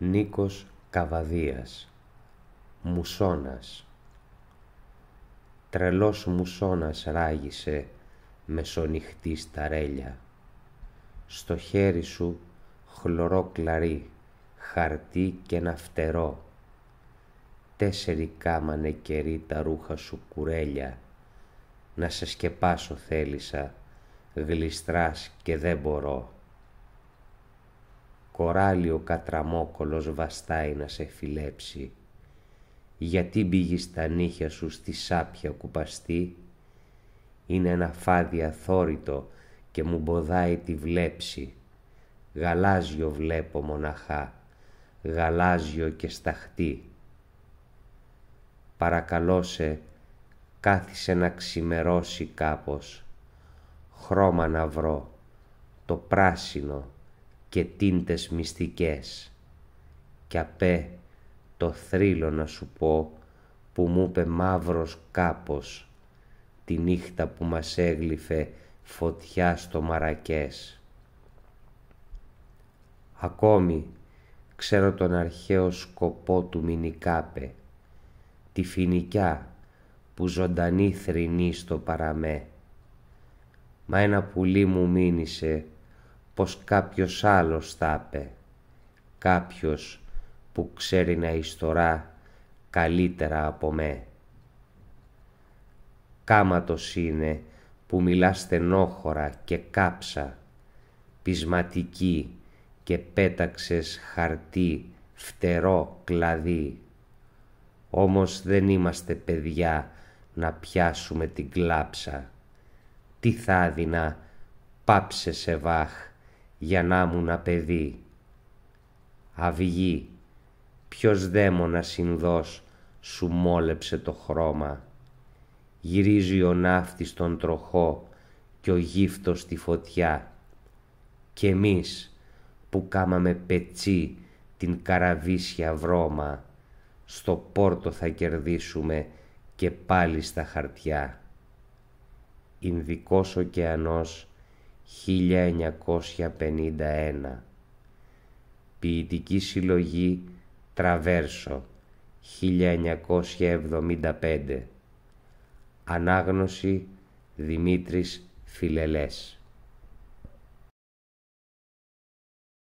Νίκος Καβαδίας Μουσόνας Τρελός μουσόνας ράγισε μεσονυχτή σταρέλια. Στο χέρι σου χλωρό κλαρί, χαρτί και ένα φτερό. Τέσσερι κάμανε κερί τα ρούχα σου κουρέλια. Να σε σκεπάσω θέλησα, γλιστράς και δεν μπορώ ο κατραμόκολος βαστάει να σε φιλέψει. Γιατί πήγεις τα νύχια σου στη σάπια κουπαστή, είναι ένα φάδι αθόρυτο και μου μποδάει τη βλέψη. Γαλάζιο βλέπω μοναχά, γαλάζιο και σταχτή. Παρακαλώσε, κάθισε να ξημερώσει κάπως, χρώμα να βρω, το πράσινο, και τιντες μυστικές. και απέ το θρύλο να σου πω που μου είπε μαύρος κάπως τη νύχτα που μας έγλυφε φωτιά στο Μαρακές. Ακόμη ξέρω τον αρχαίο σκοπό του Μινικάπε, τη φινικιά που ζωντανή θρυνεί στο παραμέ. Μα ένα πουλί μου μείνησε πως κάποιος άλλος θα είπε, κάποιος που ξέρει να ιστορά καλύτερα από μέ. Κάματος είναι που μιλά στενόχωρα και κάψα, πισματική και πέταξες χαρτί φτερό κλαδί. Όμως δεν είμαστε παιδιά να πιάσουμε την κλάψα. Τι θα να πάψε σε βάχ, για να μου να παιδί. Αυγή, ποιος δαίμονας συνδός σου μόλεψε το χρώμα. Γυρίζει ο ναύτης τον τροχό και ο γύφτος τη φωτιά. Κι εμείς που κάμαμε πετσί την καραβίσια βρώμα, στο πόρτο θα κερδίσουμε και πάλι στα χαρτιά. Ινδικός ωκεανός 1951 Ποιητική συλλογή Τραβέρσο 1975 Ανάγνωση Δημήτρης Φιλελές